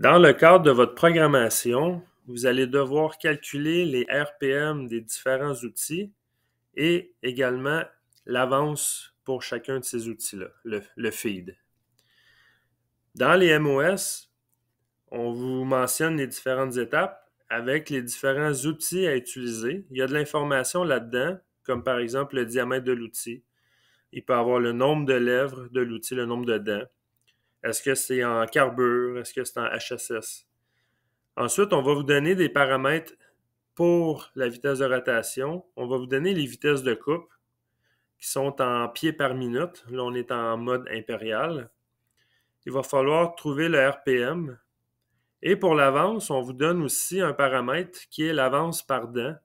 Dans le cadre de votre programmation, vous allez devoir calculer les RPM des différents outils et également l'avance pour chacun de ces outils-là, le, feed. Dans les MOS, on vous mentionne les différentes étapes avec les différents outils à utiliser. Il y a de l'information là-dedans, comme par exemple le diamètre de l'outil. Il peut avoir le nombre de lèvres de l'outil, le nombre de dents. Est-ce que c'est en carbure? Est-ce que c'est en HSS? Ensuite, on va vous donner des paramètres pour la vitesse de rotation. On va vous donner les vitesses de coupe qui sont en pieds par minute. Là, on est en mode impérial. Il va falloir trouver le RPM. Et pour l'avance, on vous donne aussi un paramètre qui est l'avance par dent,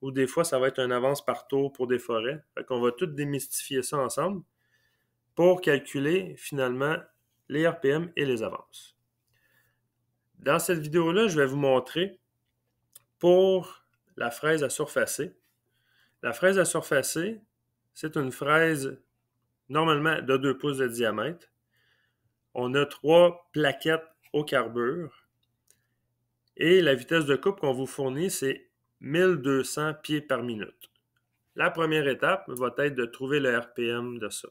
ou des fois, ça va être une avance par tour pour des forêts. on va tout démystifier ça ensemble pour calculer finalement les RPM et les avances. Dans cette vidéo-là, je vais vous montrer pour la fraise à surfacer. La fraise à surfacer, c'est une fraise normalement de 2 pouces de diamètre. On a trois plaquettes au carbure. Et la vitesse de coupe qu'on vous fournit, c'est 1200 pieds par minute. La première étape va être de trouver le RPM de ça.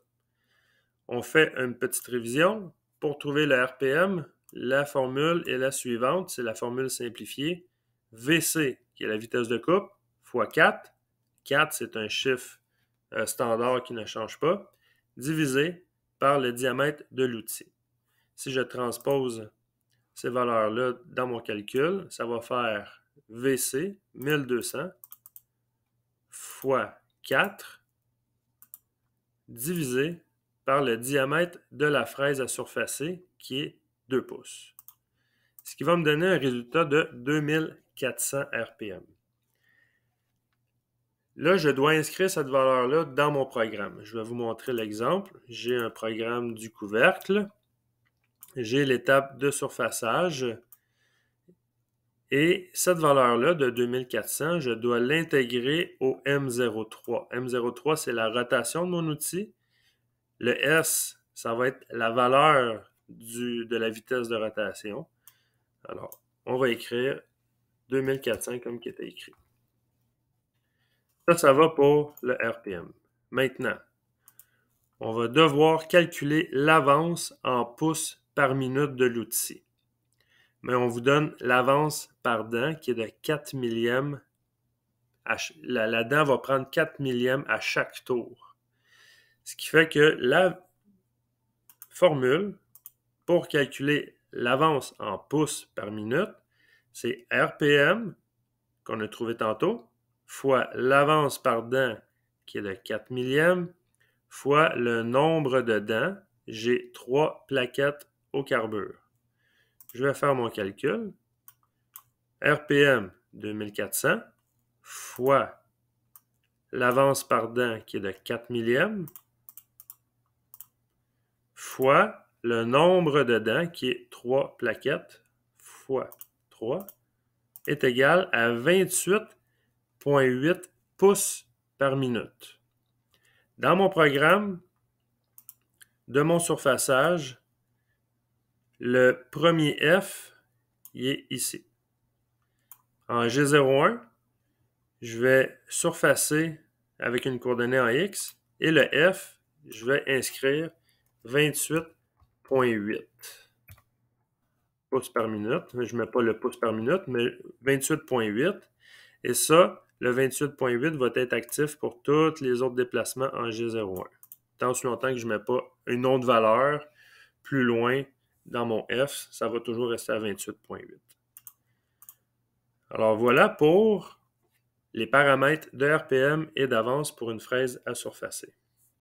On fait une petite révision, pour trouver le RPM, la formule est la suivante, c'est la formule simplifiée. VC, qui est la vitesse de coupe, fois 4. 4, c'est un chiffre euh, standard qui ne change pas, divisé par le diamètre de l'outil. Si je transpose ces valeurs-là dans mon calcul, ça va faire VC 1200 fois 4 divisé par le diamètre de la fraise à surfacer, qui est 2 pouces. Ce qui va me donner un résultat de 2400 RPM. Là, je dois inscrire cette valeur-là dans mon programme. Je vais vous montrer l'exemple. J'ai un programme du couvercle. J'ai l'étape de surfaçage. Et cette valeur-là de 2400, je dois l'intégrer au M03. M03, c'est la rotation de mon outil. Le S, ça va être la valeur du, de la vitesse de rotation. Alors, on va écrire 2400 comme qui était écrit. Ça, ça va pour le RPM. Maintenant, on va devoir calculer l'avance en pouces par minute de l'outil. Mais on vous donne l'avance par dent qui est de 4 millièmes. la, la dent va prendre 4 millièmes à chaque tour. Ce qui fait que la formule pour calculer l'avance en pouces par minute, c'est RPM qu'on a trouvé tantôt, fois l'avance par dent qui est de 4 millième, fois le nombre de dents. J'ai trois plaquettes au carbure. Je vais faire mon calcul. RPM 2400 fois l'avance par dent qui est de 4 millième fois le nombre de dents, qui est 3 plaquettes, fois 3, est égal à 28,8 pouces par minute. Dans mon programme de mon surfaçage, le premier F est ici. En G01, je vais surfacer avec une coordonnée en X et le F, je vais inscrire 28.8 pouces par minute. Je ne mets pas le pouce par minute, mais 28.8. Et ça, le 28.8 va être actif pour tous les autres déplacements en G01. Tant aussi longtemps que je ne mets pas une autre valeur plus loin dans mon F, ça va toujours rester à 28.8. Alors voilà pour les paramètres de RPM et d'avance pour une fraise à surfacer.